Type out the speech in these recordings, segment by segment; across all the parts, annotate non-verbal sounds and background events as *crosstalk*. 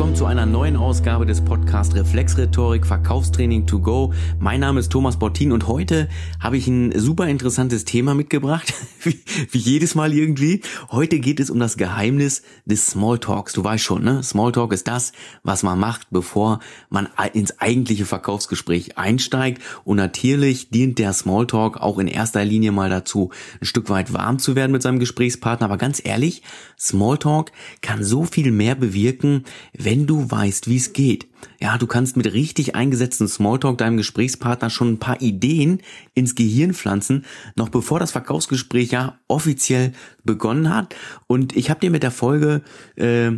con zu einer neuen Ausgabe des Podcast Reflexrhetorik Verkaufstraining to go. Mein Name ist Thomas Bortin und heute habe ich ein super interessantes Thema mitgebracht, *laughs* wie, wie jedes Mal irgendwie. Heute geht es um das Geheimnis des Smalltalks. Du weißt schon, ne? Smalltalk ist das, was man macht, bevor man ins eigentliche Verkaufsgespräch einsteigt und natürlich dient der Smalltalk auch in erster Linie mal dazu, ein Stück weit warm zu werden mit seinem Gesprächspartner, aber ganz ehrlich, Smalltalk kann so viel mehr bewirken, wenn du weißt, wie es geht. Ja, du kannst mit richtig eingesetzten Smalltalk deinem Gesprächspartner schon ein paar Ideen ins Gehirn pflanzen, noch bevor das Verkaufsgespräch ja offiziell begonnen hat. Und ich habe dir mit der Folge äh,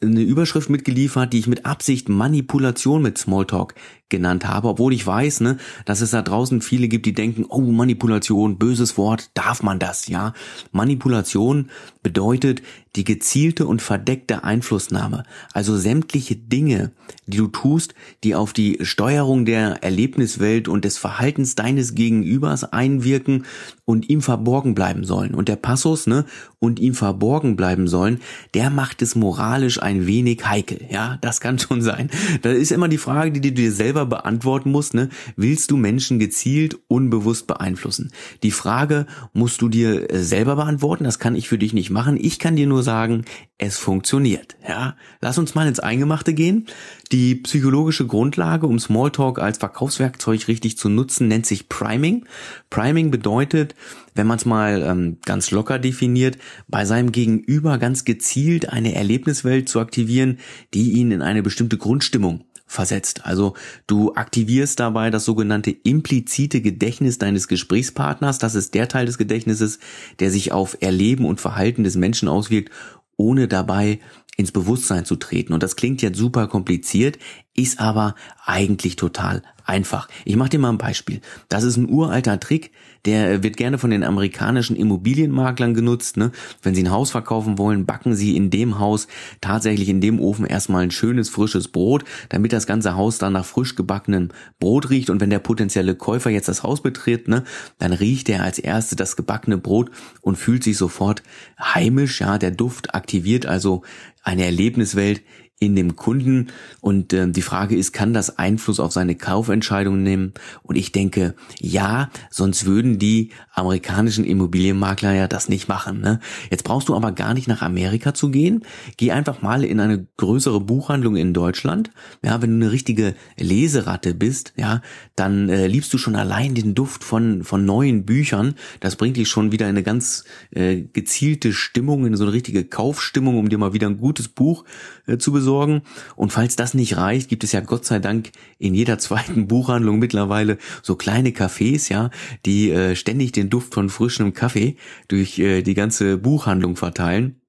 eine Überschrift mitgeliefert, die ich mit Absicht Manipulation mit Smalltalk genannt habe, obwohl ich weiß, ne, dass es da draußen viele gibt, die denken, oh, Manipulation, böses Wort, darf man das, ja? Manipulation bedeutet die gezielte und verdeckte Einflussnahme, also sämtliche Dinge, die du tust, die auf die Steuerung der Erlebniswelt und des Verhaltens deines Gegenübers einwirken und ihm verborgen bleiben sollen. Und der Passus, ne, und ihm verborgen bleiben sollen, der macht es moralisch ein wenig heikel, ja? Das kann schon sein. Da ist immer die Frage, die du dir selber selber beantworten musst, ne? Willst du Menschen gezielt unbewusst beeinflussen? Die Frage musst du dir äh, selber beantworten, das kann ich für dich nicht machen. Ich kann dir nur sagen, es funktioniert, ja? Lass uns mal ins Eingemachte gehen. Die psychologische Grundlage, um Smalltalk als Verkaufswerkzeug richtig zu nutzen, nennt sich Priming. Priming bedeutet, wenn man es mal ähm, ganz locker definiert, bei seinem Gegenüber ganz gezielt eine Erlebniswelt zu aktivieren, die ihn in eine bestimmte Grundstimmung versetzt. Also du aktivierst dabei das sogenannte implizite Gedächtnis deines Gesprächspartners. Das ist der Teil des Gedächtnisses, der sich auf Erleben und Verhalten des Menschen auswirkt, ohne dabei ins Bewusstsein zu treten. Und das klingt jetzt super kompliziert, ist aber eigentlich total einfach. Ich mache dir mal ein Beispiel. Das ist ein uralter Trick, der wird gerne von den amerikanischen Immobilienmaklern genutzt. Ne? Wenn sie ein Haus verkaufen wollen, backen sie in dem Haus tatsächlich in dem Ofen erstmal ein schönes frisches Brot, damit das ganze Haus dann nach frisch gebackenem Brot riecht. Und wenn der potenzielle Käufer jetzt das Haus betritt, ne, dann riecht er als erste das gebackene Brot und fühlt sich sofort heimisch. Ja, der Duft aktiviert also eine Erlebniswelt, in dem Kunden. Und äh, die Frage ist, kann das Einfluss auf seine Kaufentscheidung nehmen? Und ich denke, ja, sonst würden die amerikanischen Immobilienmakler ja das nicht machen. Ne? Jetzt brauchst du aber gar nicht nach Amerika zu gehen. Geh einfach mal in eine größere Buchhandlung in Deutschland. Ja, wenn du eine richtige Leseratte bist, ja, dann äh, liebst du schon allein den Duft von, von neuen Büchern. Das bringt dich schon wieder in eine ganz äh, gezielte Stimmung, in so eine richtige Kaufstimmung, um dir mal wieder ein gutes Buch äh, zu besorgen besorgen. Und falls das nicht reicht, gibt es ja Gott sei Dank in jeder *laughs* zweiten Buchhandlung mittlerweile so kleine Cafés, ja, die äh, ständig den Duft von frischem Kaffee durch äh, die ganze Buchhandlung verteilen.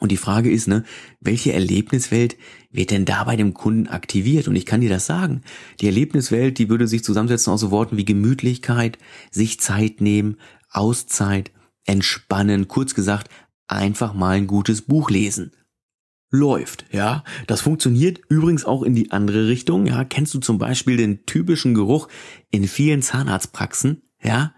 Und die Frage ist, ne, welche Erlebniswelt wird denn da bei dem Kunden aktiviert? Und ich kann dir das sagen. Die Erlebniswelt, die würde sich zusammensetzen aus so Worten wie Gemütlichkeit, sich Zeit nehmen, Auszeit, entspannen, kurz gesagt, einfach mal ein gutes Buch lesen läuft, ja. Das funktioniert übrigens auch in die andere Richtung, ja. Kennst du zum Beispiel den typischen Geruch in vielen Zahnarztpraxen, ja?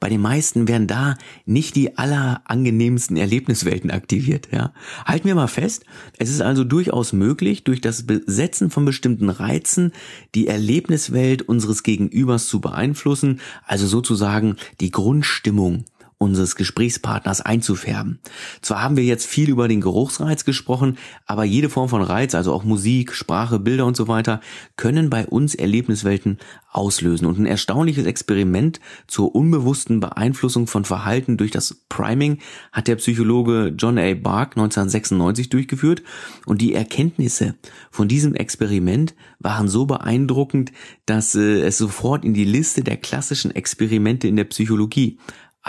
Bei den meisten werden da nicht die allerangenehmsten Erlebniswelten aktiviert, ja. Halten wir mal fest, es ist also durchaus möglich, durch das Besetzen von bestimmten Reizen die Erlebniswelt unseres Gegenübers zu beeinflussen, also sozusagen die Grundstimmung unseres Gesprächspartners einzufärben. Zwar haben wir jetzt viel über den Geruchsreiz gesprochen, aber jede Form von Reiz, also auch Musik, Sprache, Bilder und so weiter, können bei uns Erlebniswelten auslösen. Und ein erstaunliches Experiment zur unbewussten Beeinflussung von Verhalten durch das Priming hat der Psychologe John A. Bark 1996 durchgeführt. Und die Erkenntnisse von diesem Experiment waren so beeindruckend, dass äh, es sofort in die Liste der klassischen Experimente in der Psychologie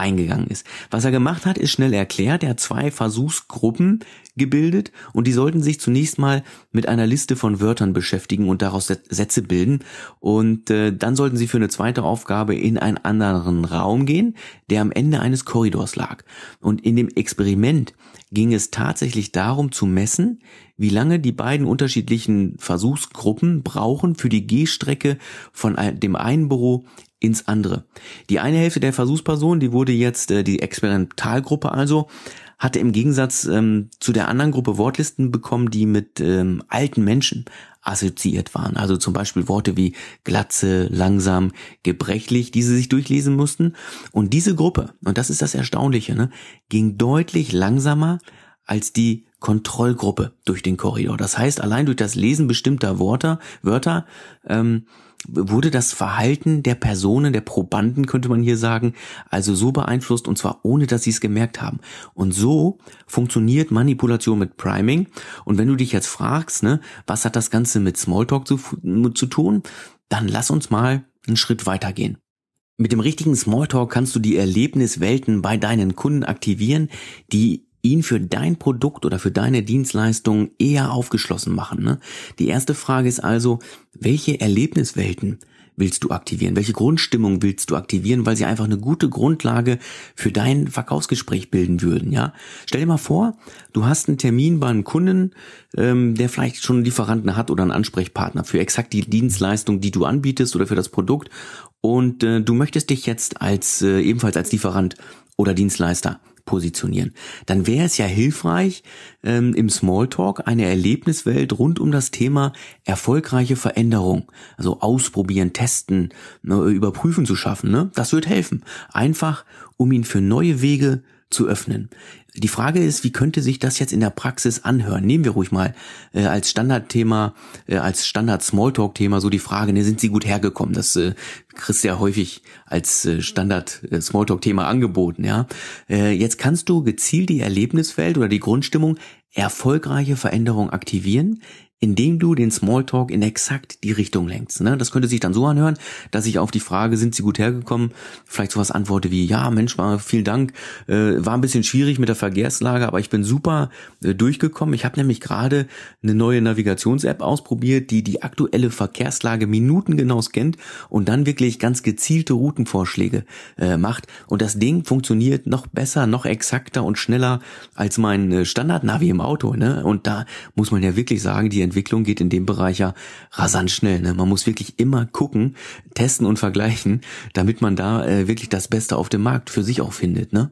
eingegangen ist. Was er gemacht hat, ist schnell erklärt. Er hat zwei Versuchsgruppen gebildet und die sollten sich zunächst mal mit einer Liste von Wörtern beschäftigen und daraus Sätze bilden. Und äh, dann sollten sie für eine zweite Aufgabe in einen anderen Raum gehen, der am Ende eines Korridors lag. Und in dem Experiment ging es tatsächlich darum zu messen, wie lange die beiden unterschiedlichen Versuchsgruppen brauchen für die Gehstrecke von dem einen Büro ins andere. Die eine Hälfte der Versuchspersonen, die wurde jetzt äh, die Experimentalgruppe also, hatte im Gegensatz ähm, zu der anderen Gruppe Wortlisten bekommen, die mit ähm, alten Menschen assoziiert waren. Also zum Beispiel Worte wie glatze, langsam, gebrechlich, die sie sich durchlesen mussten. Und diese Gruppe, und das ist das Erstaunliche, ne, ging deutlich langsamer als die Kontrollgruppe durch den Korridor. Das heißt, allein durch das Lesen bestimmter Wörter, Wörter ähm, wurde das Verhalten der Personen, der Probanden, könnte man hier sagen, also so beeinflusst und zwar ohne, dass sie es gemerkt haben. Und so funktioniert Manipulation mit Priming. Und wenn du dich jetzt fragst, ne, was hat das Ganze mit Smalltalk zu, zu tun, dann lass uns mal einen Schritt weitergehen. Mit dem richtigen Smalltalk kannst du die Erlebniswelten bei deinen Kunden aktivieren, die ihn für dein Produkt oder für deine Dienstleistung eher aufgeschlossen machen. Ne? Die erste Frage ist also, welche Erlebniswelten willst du aktivieren? Welche Grundstimmung willst du aktivieren, weil sie einfach eine gute Grundlage für dein Verkaufsgespräch bilden würden, ja? Stell dir mal vor, du hast einen Termin bei einem Kunden, ähm, der vielleicht schon einen Lieferanten hat oder einen Ansprechpartner für exakt die Dienstleistung, die du anbietest oder für das Produkt und äh, du möchtest dich jetzt als äh, ebenfalls als Lieferant oder Dienstleister positionieren. Dann wäre es ja hilfreich, ähm, im Smalltalk eine Erlebniswelt rund um das Thema erfolgreiche Veränderung, also ausprobieren, testen, ne, überprüfen zu schaffen. Ne? Das wird helfen. Einfach, um ihn für neue Wege zu öffnen. Die Frage ist, wie könnte sich das jetzt in der Praxis anhören? Nehmen wir ruhig mal äh, als Standardthema, äh, als Standard-Smalltalk-Thema so die Frage, ne, sind Sie gut hergekommen? Das äh, kriegst du ja häufig als äh, Standard-Smalltalk-Thema äh, angeboten, ja. Äh, jetzt kannst du gezielt die Erlebniswelt oder die Grundstimmung erfolgreiche Veränderung aktivieren, indem du den Smalltalk in exakt die Richtung lenkst. Ne? Das könnte sich dann so anhören, dass ich auf die Frage, sind sie gut hergekommen, vielleicht sowas antworte wie, ja, Mensch, mal vielen Dank, äh, war ein bisschen schwierig mit der Verkehrslage, aber ich bin super äh, durchgekommen. Ich habe nämlich gerade eine neue Navigations-App ausprobiert, die die aktuelle Verkehrslage minutengenau scannt und dann wirklich ganz gezielte Routenvorschläge äh, macht. Und das Ding funktioniert noch besser, noch exakter und schneller als mein äh, Standard-Navi im Auto. Ne? Und da muss man ja wirklich sagen, die Entwicklung geht in dem Bereich ja rasant schnell. Ne? Man muss wirklich immer gucken, testen und vergleichen, damit man da äh, wirklich das Beste auf dem Markt für sich auch findet. Ne?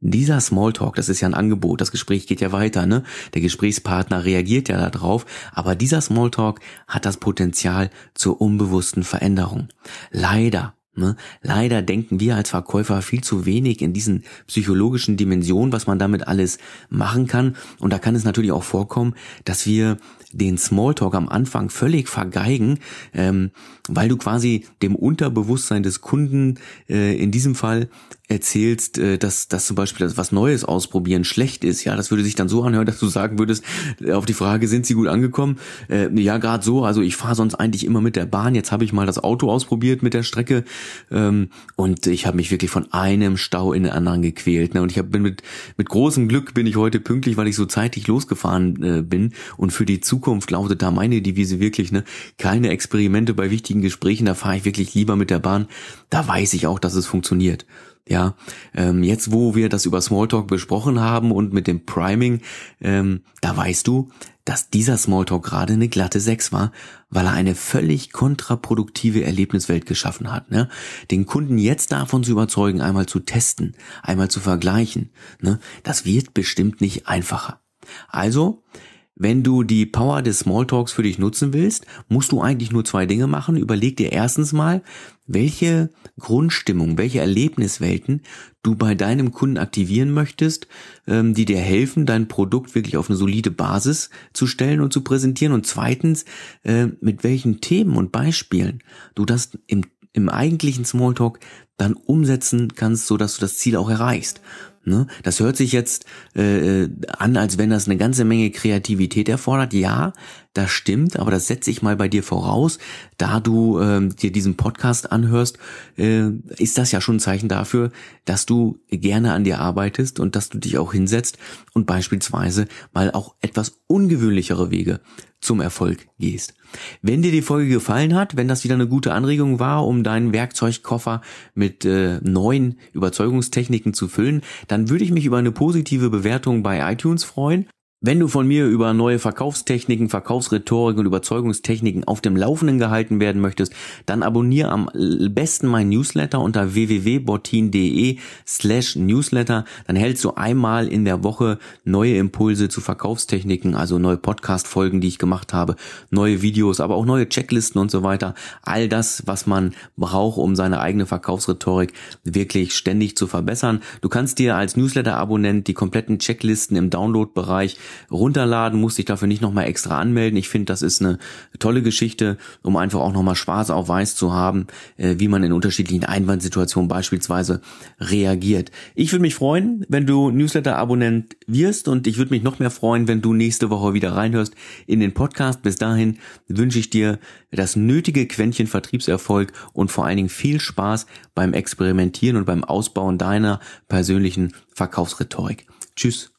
Dieser Smalltalk, das ist ja ein Angebot, das Gespräch geht ja weiter, ne? Der Gesprächspartner reagiert ja darauf, aber dieser Smalltalk hat das Potenzial zur unbewussten Veränderung. Leider Ne? Leider denken wir als Verkäufer viel zu wenig in diesen psychologischen Dimensionen, was man damit alles machen kann. Und da kann es natürlich auch vorkommen, dass wir den Smalltalk am Anfang völlig vergeigen, ähm, weil du quasi dem Unterbewusstsein des Kunden äh, in diesem Fall erzählst, äh, dass, dass zum Beispiel was Neues ausprobieren schlecht ist. Ja, das würde sich dann so anhören, *laughs* dass du sagen würdest, auf die Frage, sind sie gut angekommen? Äh, ja, gerade so. Also ich fahre sonst eigentlich immer mit der Bahn. Jetzt habe ich mal das Auto ausprobiert mit der Strecke ähm, und ich habe mich wirklich von einem Stau in den anderen gequält. Ne? Und ich hab, bin mit, mit großem Glück bin ich heute pünktlich, weil ich so zeitig losgefahren äh, bin. Und für die Zukunft lautet da meine Devise wirklich, ne, keine Experimente bei wichtigen Gesprächen, da fahre ich wirklich lieber mit der Bahn. Da weiß ich auch, dass es funktioniert. Ja, ähm, jetzt wo wir das über Smalltalk besprochen haben und mit dem Priming, ähm, da weißt du, dass dieser Smalltalk gerade eine glatte 6 war, weil er eine völlig kontraproduktive Erlebniswelt geschaffen hat. Ne? Den Kunden jetzt davon zu überzeugen, einmal zu testen, einmal zu vergleichen, ne? das wird bestimmt nicht einfacher. Also, wenn du die Power des Smalltalks für dich nutzen willst, musst du eigentlich nur zwei Dinge machen. Überleg dir erstens mal, welche Grundstimmung, welche Erlebniswelten du bei deinem Kunden aktivieren möchtest, ähm, die dir helfen, dein Produkt wirklich auf eine solide Basis zu stellen und zu präsentieren. Und zweitens, ähm, mit welchen Themen und Beispielen du das im, im eigentlichen Smalltalk dann umsetzen kannst, so dass du das Ziel auch erreichst. Ne? Das hört sich jetzt äh, äh, an, als wenn das eine ganze Menge Kreativität erfordert. Ja, das stimmt, aber das setze ich mal bei dir voraus, da du äh, dir diesen Podcast anhörst, äh, ist das ja schon ein Zeichen dafür, dass du gerne an dir arbeitest und dass du dich auch hinsetzt und beispielsweise mal auch etwas ungewöhnlichere Wege zum Erfolg gehst. Wenn dir die Folge gefallen hat, wenn das wieder eine gute Anregung war, um deinen Werkzeugkoffer mit äh, neuen Überzeugungstechniken zu füllen, dann würde ich mich über eine positive Bewertung bei iTunes freuen wenn du von mir über neue Verkaufstechniken, Verkaufsrhetorik und Überzeugungstechniken auf dem Laufenden gehalten werden möchtest, dann abonniere am besten mein Newsletter unter www.bortin.de slash Newsletter. Dann hältst du einmal in der Woche neue Impulse zu Verkaufstechniken, also neue Podcast-Folgen, die ich gemacht habe, neue Videos, aber auch neue Checklisten und so weiter. All das, was man braucht, um seine eigene Verkaufsrhetorik wirklich ständig zu verbessern. Du kannst dir als Newsletter-Abonnent die kompletten Checklisten im Download-Bereich runterladen, musst dich dafür nicht nochmal extra anmelden. Ich finde, das ist eine tolle Geschichte, um einfach auch nochmal Spaß auf Weiß zu haben, äh, wie man in unterschiedlichen Einwandsituationen beispielsweise reagiert. Ich würde mich freuen, wenn du Newsletter-Abonnent wirst und ich würde mich noch mehr freuen, wenn du nächste Woche wieder reinhörst in den Podcast. Bis dahin wünsche ich dir das nötige Quäntchen Vertriebserfolg und vor allen Dingen viel Spaß beim Experimentieren und beim Ausbauen deiner persönlichen Verkaufsrhetorik. Tschüss.